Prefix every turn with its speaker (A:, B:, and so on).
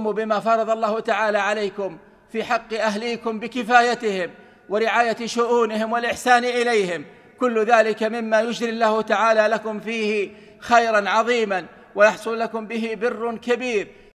A: فقوموا بما فرض الله تعالى عليكم في حق أهليكم بكفايتهم ورعاية شؤونهم والإحسان إليهم كل ذلك مما يجري الله تعالى لكم فيه خيرا عظيما ويحصل لكم به بر كبير